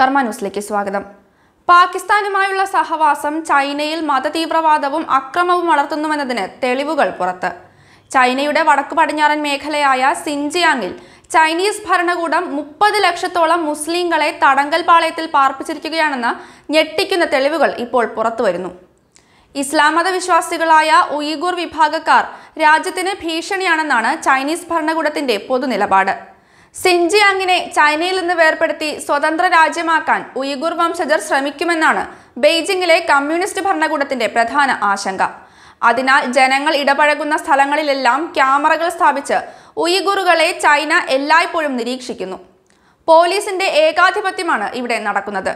കർമ്മ ന്യൂസിലേക്ക് സ്വാഗതം പാകിസ്ഥാനുമായുള്ള സഹവാസം ചൈനയിൽ മതതീവ്രവാദവും അക്രമവും വളർത്തുന്നുവെന്നതിന് തെളിവുകൾ പുറത്ത് ചൈനയുടെ വടക്കു പടിഞ്ഞാറൻ മേഖലയായ സിൻജിയാങ്ങിൽ ചൈനീസ് ഭരണകൂടം മുപ്പത് ലക്ഷത്തോളം മുസ്ലിങ്ങളെ തടങ്കൽ പാളയത്തിൽ പാർപ്പിച്ചിരിക്കുകയാണെന്ന് ഞെട്ടിക്കുന്ന തെളിവുകൾ ഇപ്പോൾ പുറത്തുവരുന്നു ഇസ്ലാം മതവിശ്വാസികളായ ഉയിഗൂർ വിഭാഗക്കാർ രാജ്യത്തിന് ഭീഷണിയാണെന്നാണ് ചൈനീസ് ഭരണകൂടത്തിന്റെ പൊതുനിലപാട് സിൻജിയാങ്ങിനെ ചൈനയിൽ നിന്ന് വേർപ്പെടുത്തി സ്വതന്ത്ര രാജ്യമാക്കാൻ ഉയഗുർ വംശജർ ശ്രമിക്കുമെന്നാണ് ബെയ്ജിംഗിലെ കമ്മ്യൂണിസ്റ്റ് ഭരണകൂടത്തിന്റെ പ്രധാന ആശങ്ക അതിനാൽ ജനങ്ങൾ ഇടപഴകുന്ന സ്ഥലങ്ങളിലെല്ലാം ക്യാമറകൾ സ്ഥാപിച്ച് ഉയഗുറുകളെ ചൈന എല്ലായ്പ്പോഴും നിരീക്ഷിക്കുന്നു പോലീസിന്റെ ഏകാധിപത്യമാണ് ഇവിടെ നടക്കുന്നത്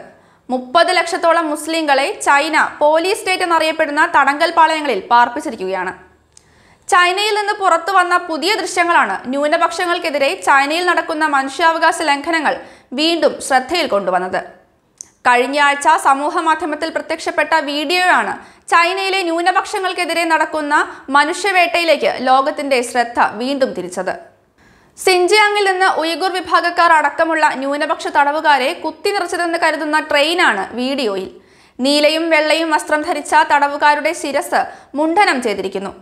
മുപ്പത് ലക്ഷത്തോളം മുസ്ലിങ്ങളെ ചൈന പോലീസ് സ്റ്റേറ്റ് എന്നറിയപ്പെടുന്ന തടങ്കൽ പാളയങ്ങളിൽ പാർപ്പിച്ചിരിക്കുകയാണ് ചൈനയിൽ നിന്ന് പുറത്തു വന്ന പുതിയ ദൃശ്യങ്ങളാണ് ന്യൂനപക്ഷങ്ങൾക്കെതിരെ ചൈനയിൽ നടക്കുന്ന മനുഷ്യാവകാശ ലംഘനങ്ങൾ വീണ്ടും ശ്രദ്ധയിൽ കൊണ്ടുവന്നത് കഴിഞ്ഞയാഴ്ച സമൂഹ മാധ്യമത്തിൽ പ്രത്യക്ഷപ്പെട്ട വീഡിയോയാണ് ചൈനയിലെ ന്യൂനപക്ഷങ്ങൾക്കെതിരെ നടക്കുന്ന മനുഷ്യവേട്ടയിലേക്ക് ലോകത്തിന്റെ ശ്രദ്ധ വീണ്ടും തിരിച്ചത് സിൻജിയാങ്ങിൽ നിന്ന് ഉയഗൂർ വിഭാഗക്കാർ അടക്കമുള്ള ന്യൂനപക്ഷ തടവുകാരെ കുത്തിനിറച്ചതെന്ന് കരുതുന്ന ട്രെയിനാണ് വീഡിയോയിൽ നീലയും വെള്ളയും വസ്ത്രം ധരിച്ച തടവുകാരുടെ ശിരസ് മുണ്ഡനം ചെയ്തിരിക്കുന്നു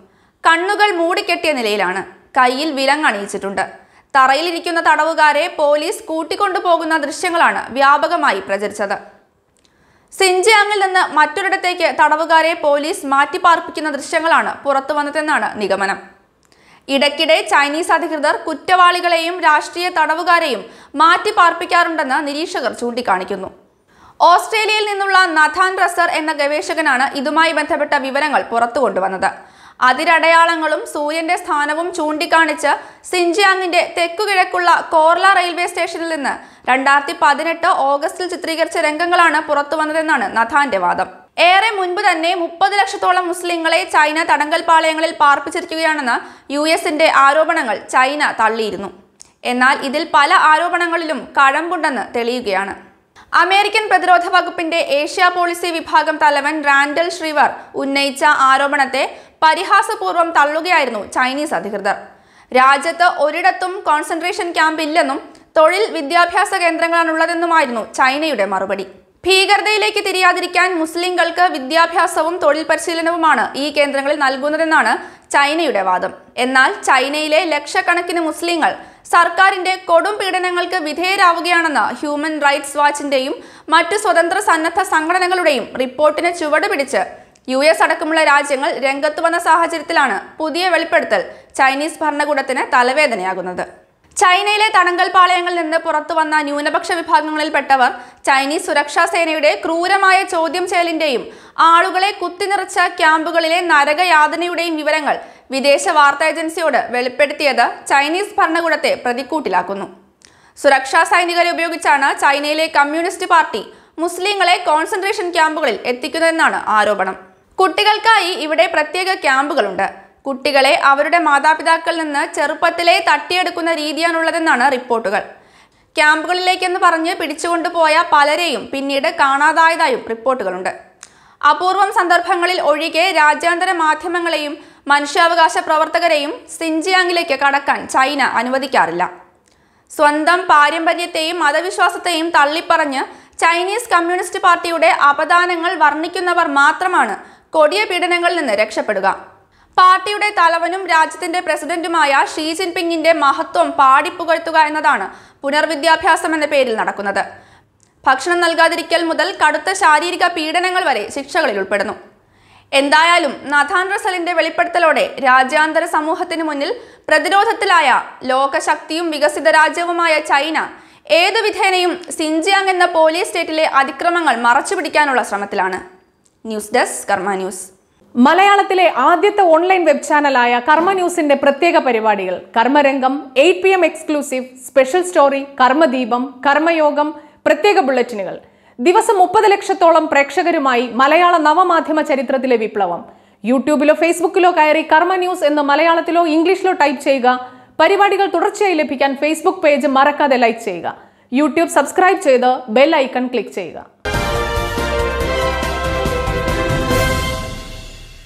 കണ്ണുകൾ മൂടിക്കെട്ടിയ നിലയിലാണ് കയ്യിൽ വിലങ്ങണിയിച്ചിട്ടുണ്ട് തറയിലിരിക്കുന്ന തടവുകാരെ പോലീസ് കൂട്ടിക്കൊണ്ടുപോകുന്ന ദൃശ്യങ്ങളാണ് വ്യാപകമായി പ്രചരിച്ചത് സിൻജിയാങ്ങിൽ നിന്ന് മറ്റൊരിടത്തേക്ക് തടവുകാരെ പോലീസ് മാറ്റിപ്പാർപ്പിക്കുന്ന ദൃശ്യങ്ങളാണ് പുറത്തു വന്നതെന്നാണ് നിഗമനം ഇടയ്ക്കിടെ ചൈനീസ് അധികൃതർ കുറ്റവാളികളെയും രാഷ്ട്രീയ തടവുകാരെയും മാറ്റിപ്പാർപ്പിക്കാറുണ്ടെന്ന് നിരീക്ഷകർ ചൂണ്ടിക്കാണിക്കുന്നു ഓസ്ട്രേലിയയിൽ നിന്നുള്ള നഥാൻ റസർ എന്ന ഗവേഷകനാണ് ഇതുമായി ബന്ധപ്പെട്ട വിവരങ്ങൾ പുറത്തു കൊണ്ടുവന്നത് അതിരടയാളങ്ങളും സൂര്യന്റെ സ്ഥാനവും ചൂണ്ടിക്കാണിച്ച് സിൻജിയാങ്ങിന്റെ തെക്കുകിഴക്കുള്ള കോർല റെയിൽവേ സ്റ്റേഷനിൽ നിന്ന് രണ്ടായിരത്തി പതിനെട്ട് ഓഗസ്റ്റിൽ ചിത്രീകരിച്ച രംഗങ്ങളാണ് പുറത്തുവന്നതെന്നാണ് നഥാന്റെ വാദം ഏറെ മുൻപ് തന്നെ മുപ്പത് ലക്ഷത്തോളം മുസ്ലിങ്ങളെ ചൈന തടങ്കൽ പാളയങ്ങളിൽ പാർപ്പിച്ചിരിക്കുകയാണെന്ന് യു എസിന്റെ ആരോപണങ്ങൾ ചൈന തള്ളിയിരുന്നു എന്നാൽ ഇതിൽ പല ആരോപണങ്ങളിലും കഴമ്പുണ്ടെന്ന് തെളിയുകയാണ് അമേരിക്കൻ പ്രതിരോധ വകുപ്പിന്റെ ഏഷ്യ പോളിസി വിഭാഗം തലവൻ റാൻഡൽ ശ്രീവർ ഉന്നയിച്ച ആരോപണത്തെ പരിഹാസപൂർവ്വം തള്ളുകയായിരുന്നു ചൈനീസ് അധികൃതർ രാജ്യത്ത് ഒരിടത്തും കോൺസെൻട്രേഷൻ ക്യാമ്പ് ഇല്ലെന്നും തൊഴിൽ വിദ്യാഭ്യാസ കേന്ദ്രങ്ങളാണുള്ളതെന്നുമായിരുന്നു ചൈനയുടെ മറുപടി ഭീകരതയിലേക്ക് തിരിയാതിരിക്കാൻ മുസ്ലിംകൾക്ക് വിദ്യാഭ്യാസവും തൊഴിൽ പരിശീലനവുമാണ് ഈ കേന്ദ്രങ്ങളിൽ നൽകുന്നതെന്നാണ് ചൈനയുടെ വാദം എന്നാൽ ചൈനയിലെ ലക്ഷക്കണക്കിന് മുസ്ലിങ്ങൾ സർക്കാരിന്റെ കൊടും പീഡനങ്ങൾക്ക് വിധേയരാവുകയാണെന്ന് ഹ്യൂമൻ റൈറ്റ്സ് വാച്ചിന്റെയും മറ്റു സ്വതന്ത്ര സന്നദ്ധ സംഘടനകളുടെയും റിപ്പോർട്ടിന് ചുവടുപിടിച്ച് യു എസ് അടക്കമുള്ള രാജ്യങ്ങൾ രംഗത്ത് വന്ന സാഹചര്യത്തിലാണ് പുതിയ വെളിപ്പെടുത്തൽ ചൈനീസ് ഭരണകൂടത്തിന് തലവേദനയാകുന്നത് ചൈനയിലെ തടങ്കൽ പാളയങ്ങളിൽ നിന്ന് പുറത്തു വന്ന ന്യൂനപക്ഷ വിഭാഗങ്ങളിൽപ്പെട്ടവർ ചൈനീസ് സുരക്ഷാ സേനയുടെ ക്രൂരമായ ചോദ്യം ചെയ്യലിന്റെയും ആളുകളെ കുത്തിനിറച്ച ക്യാമ്പുകളിലെ നരകയാതനയുടെയും വിവരങ്ങൾ വിദേശ വാർത്താ ഏജൻസിയോട് വെളിപ്പെടുത്തിയത് ചൈനീസ് ഭരണകൂടത്തെ പ്രതിക്കൂട്ടിലാക്കുന്നു സുരക്ഷാ സൈനികരെ ഉപയോഗിച്ചാണ് ചൈനയിലെ കമ്മ്യൂണിസ്റ്റ് പാർട്ടി മുസ്ലിങ്ങളെ കോൺസെൻട്രേഷൻ ക്യാമ്പുകളിൽ എത്തിക്കുന്നതെന്നാണ് ആരോപണം കുട്ടികൾക്കായി ഇവിടെ പ്രത്യേക ക്യാമ്പുകളുണ്ട് കുട്ടികളെ അവരുടെ മാതാപിതാക്കളിൽ നിന്ന് ചെറുപ്പത്തിലെ തട്ടിയെടുക്കുന്ന രീതിയാണുള്ളതെന്നാണ് റിപ്പോർട്ടുകൾ ക്യാമ്പുകളിലേക്കെന്ന് പറഞ്ഞ് പിടിച്ചുകൊണ്ടുപോയ പലരെയും പിന്നീട് കാണാതായതായും റിപ്പോർട്ടുകളുണ്ട് അപൂർവം സന്ദർഭങ്ങളിൽ ഒഴികെ രാജ്യാന്തര മാധ്യമങ്ങളെയും മനുഷ്യാവകാശ പ്രവർത്തകരെയും സിൻജിയാങ്ങിലേക്ക് കടക്കാൻ ചൈന അനുവദിക്കാറില്ല സ്വന്തം പാരമ്പര്യത്തെയും മതവിശ്വാസത്തെയും തള്ളിപ്പറഞ്ഞ് ചൈനീസ് കമ്മ്യൂണിസ്റ്റ് പാർട്ടിയുടെ അപദാനങ്ങൾ വർണ്ണിക്കുന്നവർ മാത്രമാണ് കൊടിയ പീഡനങ്ങളിൽ നിന്ന് രക്ഷപ്പെടുക പാർട്ടിയുടെ തലവനും രാജ്യത്തിന്റെ പ്രസിഡന്റുമായ ഷീ ജിൻപിങ്ങിന്റെ മഹത്വം പാടിപ്പുകഴ്ത്തുക എന്നതാണ് പുനർവിദ്യാഭ്യാസം എന്ന പേരിൽ നടക്കുന്നത് ഭക്ഷണം നൽകാതിരിക്കൽ മുതൽ കടുത്ത ശാരീരിക പീഡനങ്ങൾ വരെ ശിക്ഷകളിൽ ഉൾപ്പെടുന്നു എന്തായാലും നഥാൻ റസലിന്റെ വെളിപ്പെടുത്തലോടെ രാജ്യാന്തര സമൂഹത്തിന് മുന്നിൽ പ്രതിരോധത്തിലായ ലോകശക്തിയും വികസിത രാജ്യവുമായ ചൈന ഏതു വിധേനയും സിൻജിയാങ് എന്ന പോലീസ് സ്റ്റേറ്റിലെ അതിക്രമങ്ങൾ മറച്ചുപിടിക്കാനുള്ള ശ്രമത്തിലാണ് ന്യൂസ് ഡെസ്ക് കർമ്മ ന്യൂസ് മലയാളത്തിലെ ആദ്യത്തെ ഓൺലൈൻ വെബ് ചാനലായ കർമ്മ ന്യൂസിന്റെ പ്രത്യേക പരിപാടികൾ കർമ്മരംഗം eight P M exclusive special story കർമ്മദീപം കർമ്മയോഗം പ്രത്യേക ബുള്ളറ്റിനുകൾ ദിവസം മുപ്പത് ലക്ഷത്തോളം പ്രേക്ഷകരുമായി മലയാള നവമാധ്യമ ചരിത്രത്തിലെ വിപ്ലവം യൂട്യൂബിലോ ഫേസ്ബുക്കിലോ കയറി കർമ്മ ന്യൂസ് എന്ന് മലയാളത്തിലോ ഇംഗ്ലീഷിലോ ടൈപ്പ് ചെയ്യുക പരിപാടികൾ തുടർച്ചയായി ലഭിക്കാൻ ഫേസ്ബുക്ക് പേജ് മറക്കാതെ ലൈക്ക് ചെയ്യുക യൂട്യൂബ് സബ്സ്ക്രൈബ് ചെയ്ത് ബെൽ ഐക്കൺ ക്ലിക്ക് ചെയ്യുക